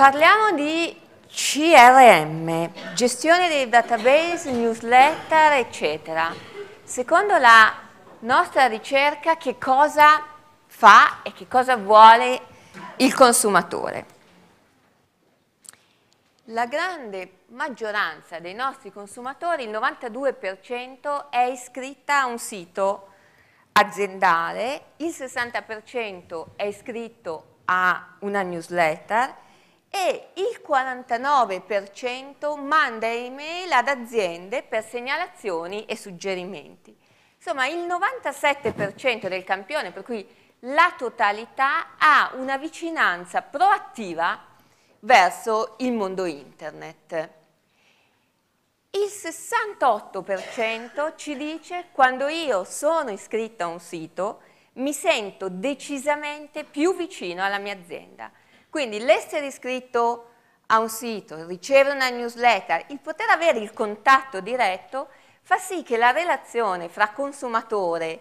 Parliamo di CRM, gestione dei database, newsletter, eccetera. Secondo la nostra ricerca che cosa fa e che cosa vuole il consumatore? La grande maggioranza dei nostri consumatori, il 92%, è iscritta a un sito aziendale, il 60% è iscritto a una newsletter e il 49% manda email ad aziende per segnalazioni e suggerimenti. Insomma, il 97% del campione, per cui la totalità, ha una vicinanza proattiva verso il mondo internet. Il 68% ci dice quando io sono iscritto a un sito mi sento decisamente più vicino alla mia azienda. Quindi l'essere iscritto a un sito, ricevere una newsletter, il poter avere il contatto diretto fa sì che la relazione fra consumatore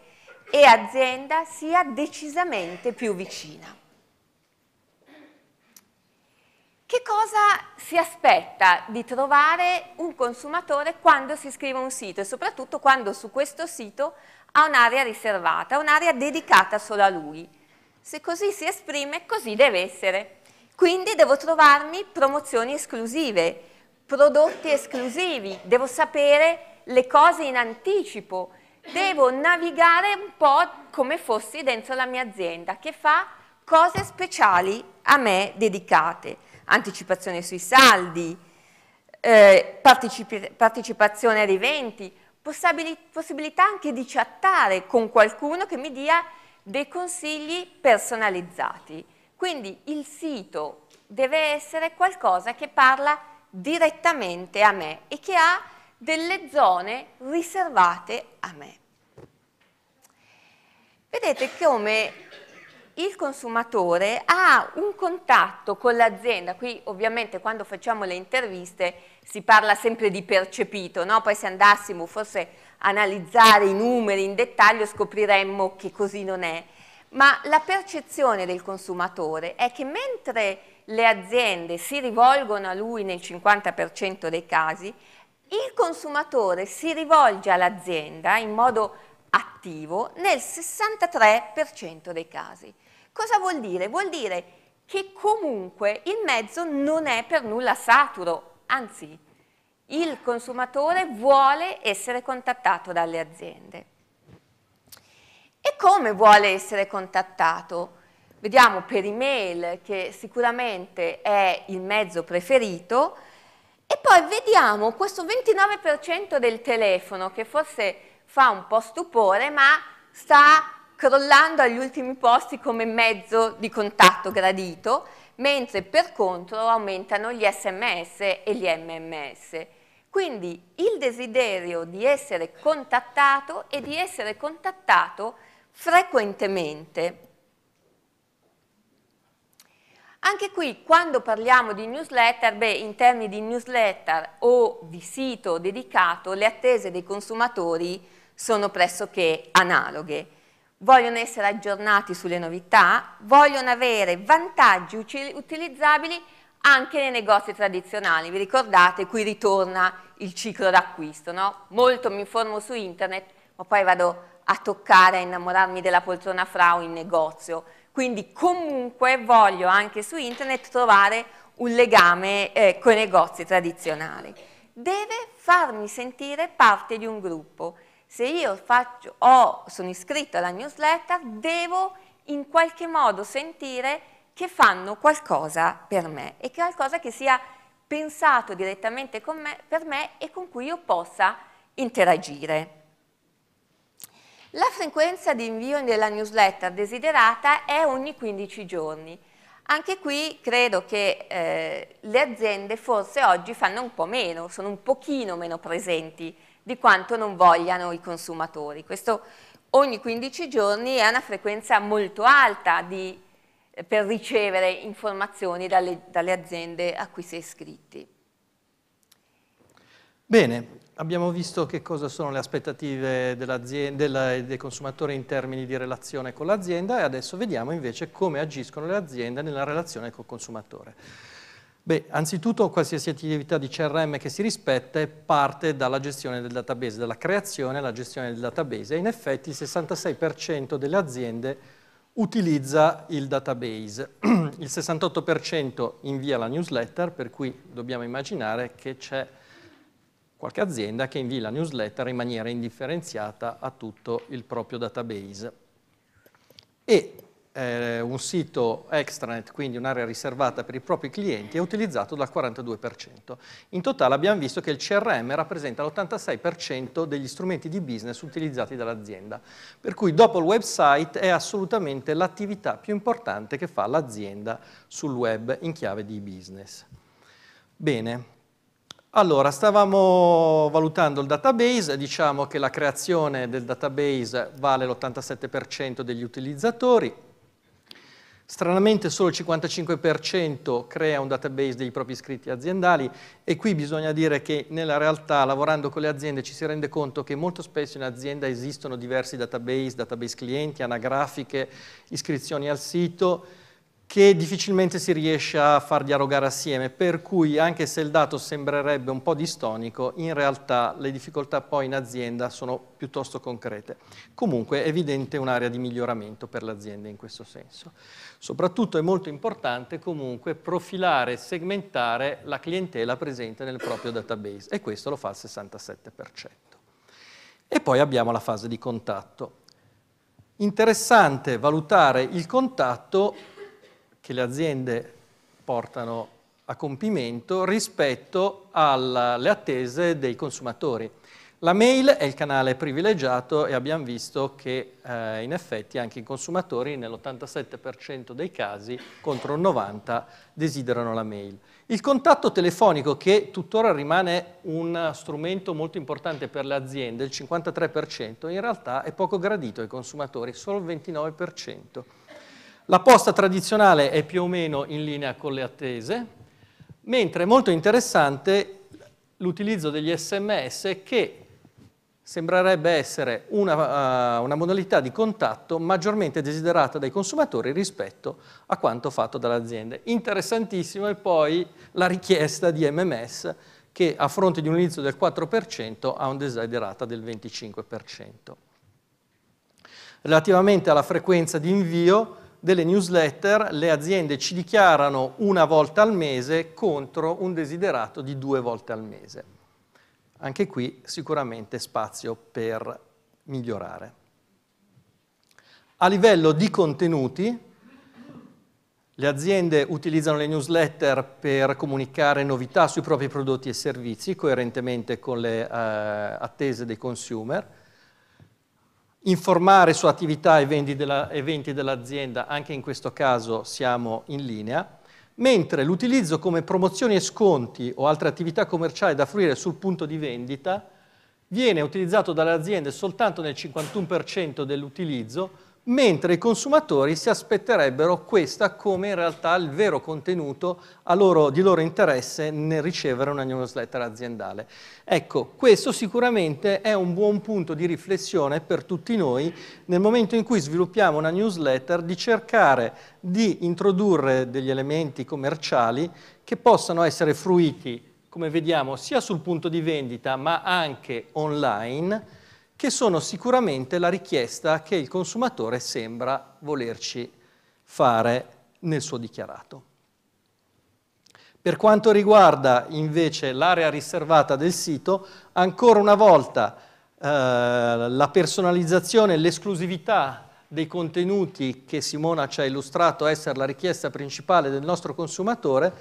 e azienda sia decisamente più vicina. Che cosa si aspetta di trovare un consumatore quando si iscrive a un sito e soprattutto quando su questo sito ha un'area riservata, un'area dedicata solo a lui? Se così si esprime, così deve essere. Quindi devo trovarmi promozioni esclusive, prodotti esclusivi, devo sapere le cose in anticipo, devo navigare un po' come fossi dentro la mia azienda che fa cose speciali a me dedicate, anticipazione sui saldi, eh, partecipazione ad eventi, possibilità anche di chattare con qualcuno che mi dia dei consigli personalizzati. Quindi il sito deve essere qualcosa che parla direttamente a me e che ha delle zone riservate a me. Vedete come il consumatore ha un contatto con l'azienda, qui ovviamente quando facciamo le interviste si parla sempre di percepito, no? poi se andassimo forse a analizzare i numeri in dettaglio scopriremmo che così non è, ma la percezione del consumatore è che mentre le aziende si rivolgono a lui nel 50% dei casi, il consumatore si rivolge all'azienda in modo attivo nel 63% dei casi. Cosa vuol dire? Vuol dire che comunque il mezzo non è per nulla saturo, anzi il consumatore vuole essere contattato dalle aziende. E come vuole essere contattato? Vediamo per email che sicuramente è il mezzo preferito e poi vediamo questo 29% del telefono che forse fa un po' stupore ma sta crollando agli ultimi posti come mezzo di contatto gradito, mentre per contro aumentano gli sms e gli mms. Quindi il desiderio di essere contattato e di essere contattato è Frequentemente, anche qui quando parliamo di newsletter, beh, in termini di newsletter o di sito dedicato, le attese dei consumatori sono pressoché analoghe. Vogliono essere aggiornati sulle novità, vogliono avere vantaggi utilizzabili anche nei negozi tradizionali. Vi ricordate, qui ritorna il ciclo d'acquisto, no? Molto mi informo su internet, ma poi vado a toccare, a innamorarmi della poltrona fra o in negozio. Quindi comunque voglio anche su internet trovare un legame eh, con i negozi tradizionali. Deve farmi sentire parte di un gruppo. Se io faccio, o sono iscritto alla newsletter, devo in qualche modo sentire che fanno qualcosa per me e che qualcosa che sia pensato direttamente me, per me e con cui io possa interagire. La frequenza di invio della newsletter desiderata è ogni 15 giorni. Anche qui credo che eh, le aziende forse oggi fanno un po' meno, sono un pochino meno presenti di quanto non vogliano i consumatori. Questo ogni 15 giorni è una frequenza molto alta di, eh, per ricevere informazioni dalle, dalle aziende a cui si è iscritti. Bene, Abbiamo visto che cosa sono le aspettative della, dei consumatori in termini di relazione con l'azienda e adesso vediamo invece come agiscono le aziende nella relazione col consumatore. Beh, anzitutto qualsiasi attività di CRM che si rispetta parte dalla gestione del database, dalla creazione alla gestione del database in effetti il 66% delle aziende utilizza il database. Il 68% invia la newsletter, per cui dobbiamo immaginare che c'è qualche azienda che invia la newsletter in maniera indifferenziata a tutto il proprio database. E eh, un sito extranet, quindi un'area riservata per i propri clienti, è utilizzato dal 42%. In totale abbiamo visto che il CRM rappresenta l'86% degli strumenti di business utilizzati dall'azienda, per cui dopo il website è assolutamente l'attività più importante che fa l'azienda sul web in chiave di business. Bene, allora, stavamo valutando il database, diciamo che la creazione del database vale l'87% degli utilizzatori, stranamente solo il 55% crea un database dei propri iscritti aziendali e qui bisogna dire che nella realtà lavorando con le aziende ci si rende conto che molto spesso in azienda esistono diversi database, database clienti, anagrafiche, iscrizioni al sito, che difficilmente si riesce a far dialogare assieme, per cui anche se il dato sembrerebbe un po' distonico, in realtà le difficoltà poi in azienda sono piuttosto concrete. Comunque è evidente un'area di miglioramento per l'azienda in questo senso. Soprattutto è molto importante comunque profilare e segmentare la clientela presente nel proprio database e questo lo fa il 67%. E poi abbiamo la fase di contatto. Interessante valutare il contatto che le aziende portano a compimento rispetto alle attese dei consumatori. La mail è il canale privilegiato e abbiamo visto che eh, in effetti anche i consumatori nell'87% dei casi contro il 90% desiderano la mail. Il contatto telefonico che tuttora rimane un strumento molto importante per le aziende, il 53%, in realtà è poco gradito ai consumatori, solo il 29%. La posta tradizionale è più o meno in linea con le attese, mentre è molto interessante l'utilizzo degli sms che sembrerebbe essere una, eh, una, modalità di contatto maggiormente desiderata dai consumatori rispetto a quanto fatto dall'azienda. Interessantissima è poi la richiesta di MMS che a fronte di un inizio del 4% ha un desiderata del 25%. Relativamente alla frequenza di invio, delle newsletter le aziende ci dichiarano una volta al mese contro un desiderato di due volte al mese. Anche qui sicuramente spazio per migliorare. A livello di contenuti, le aziende utilizzano le newsletter per comunicare novità sui propri prodotti e servizi, coerentemente con le eh, attese dei consumer, informare su attività e eventi dell'azienda, anche in questo caso siamo in linea, mentre l'utilizzo come promozioni e sconti o altre attività commerciali da fruire sul punto di vendita viene utilizzato dalle aziende soltanto nel 51% dell'utilizzo, mentre i consumatori si aspetterebbero questa come in realtà il vero contenuto loro, di loro interesse nel ricevere una newsletter aziendale. Ecco, questo sicuramente è un buon punto di riflessione per tutti noi nel momento in cui sviluppiamo una newsletter di cercare di introdurre degli elementi commerciali che possano essere fruiti, come vediamo, sia sul punto di vendita ma anche online, che sono sicuramente la richiesta che il consumatore sembra volerci fare nel suo dichiarato. Per quanto riguarda invece l'area riservata del sito, ancora una volta eh, la personalizzazione e l'esclusività dei contenuti che Simona ci ha illustrato essere la richiesta principale del nostro consumatore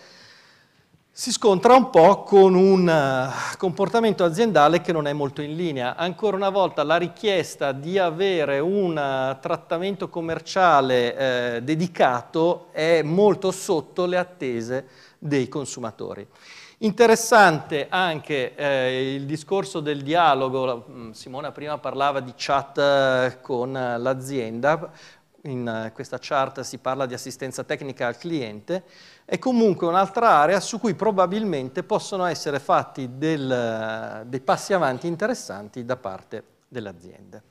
si scontra un po' con un eh, comportamento aziendale che non è molto in linea. Ancora una volta la richiesta di avere un eh, trattamento commerciale eh, dedicato è molto sotto le attese dei consumatori. Interessante anche eh, il discorso del dialogo, mm, Simona prima parlava di chat eh, con l'azienda, in eh, questa chart si parla di assistenza tecnica al cliente, è comunque un'altra area su cui probabilmente possono essere fatti del, eh, dei passi avanti interessanti da parte delle aziende.